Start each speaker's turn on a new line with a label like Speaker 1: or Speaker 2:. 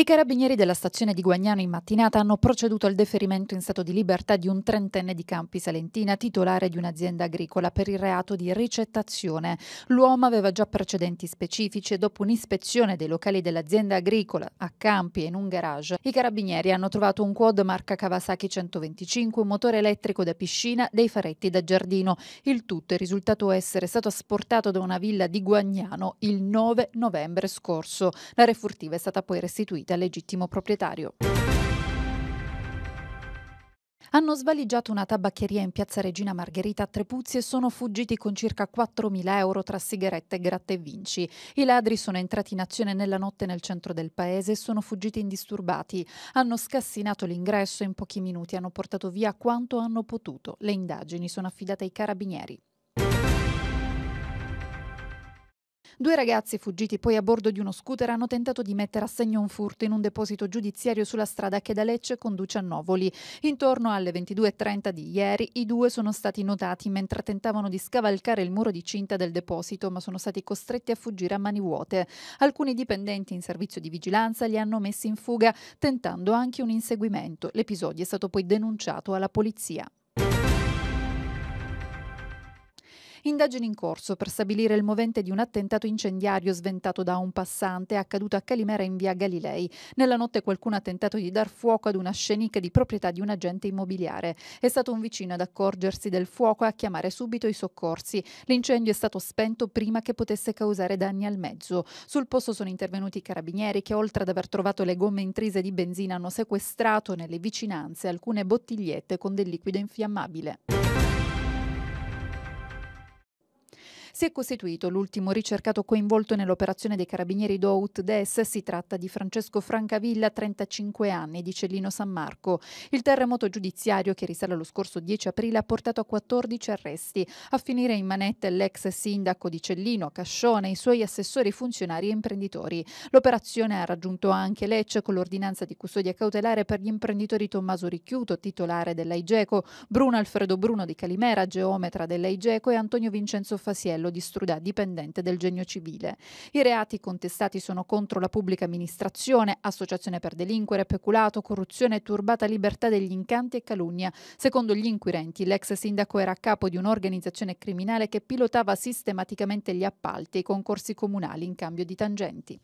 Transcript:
Speaker 1: I carabinieri della stazione di Guagnano in mattinata hanno proceduto al deferimento in stato di libertà di un trentenne di Campi Salentina, titolare di un'azienda agricola per il reato di ricettazione. L'uomo aveva già precedenti specifici e dopo un'ispezione dei locali dell'azienda agricola a Campi e in un garage, i carabinieri hanno trovato un quad marca Kawasaki 125, un motore elettrico da piscina, dei faretti da giardino. Il tutto è risultato essere stato asportato da una villa di Guagnano il 9 novembre scorso. La refurtiva è stata poi restituita restituite al legittimo proprietario hanno svaligiato una tabaccheria in piazza Regina Margherita a Trepuzzi e sono fuggiti con circa 4.000 euro tra sigarette, gratte e vinci. I ladri sono entrati in azione nella notte nel centro del paese e sono fuggiti indisturbati. Hanno scassinato l'ingresso e in pochi minuti hanno portato via quanto hanno potuto. Le indagini sono affidate ai carabinieri. Due ragazzi fuggiti poi a bordo di uno scooter hanno tentato di mettere a segno un furto in un deposito giudiziario sulla strada che da Lecce conduce a Novoli. Intorno alle 22.30 di ieri i due sono stati notati mentre tentavano di scavalcare il muro di cinta del deposito ma sono stati costretti a fuggire a mani vuote. Alcuni dipendenti in servizio di vigilanza li hanno messi in fuga tentando anche un inseguimento. L'episodio è stato poi denunciato alla polizia. Indagini in corso per stabilire il movente di un attentato incendiario sventato da un passante accaduto a Calimera in via Galilei. Nella notte qualcuno ha tentato di dar fuoco ad una scenica di proprietà di un agente immobiliare. È stato un vicino ad accorgersi del fuoco e a chiamare subito i soccorsi. L'incendio è stato spento prima che potesse causare danni al mezzo. Sul posto sono intervenuti i carabinieri che oltre ad aver trovato le gomme intrise di benzina hanno sequestrato nelle vicinanze alcune bottigliette con del liquido infiammabile. Si è costituito l'ultimo ricercato coinvolto nell'operazione dei carabinieri Dout Out Des. Si tratta di Francesco Francavilla, 35 anni, di Cellino San Marco. Il terremoto giudiziario che risale allo scorso 10 aprile ha portato a 14 arresti. A finire in manette l'ex sindaco di Cellino, Cascione, i suoi assessori, funzionari e imprenditori. L'operazione ha raggiunto anche Lecce con l'ordinanza di custodia cautelare per gli imprenditori Tommaso Ricchiuto, titolare dell'AIGECO, Bruno Alfredo Bruno di Calimera, geometra dell'AIGECO e Antonio Vincenzo Fasiello Marcello di Strudà, dipendente del Genio Civile. I reati contestati sono contro la pubblica amministrazione, associazione per delinquere, peculato, corruzione turbata libertà degli incanti e calunnia. Secondo gli inquirenti, l'ex sindaco era a capo di un'organizzazione criminale che pilotava sistematicamente gli appalti e i concorsi comunali in cambio di tangenti.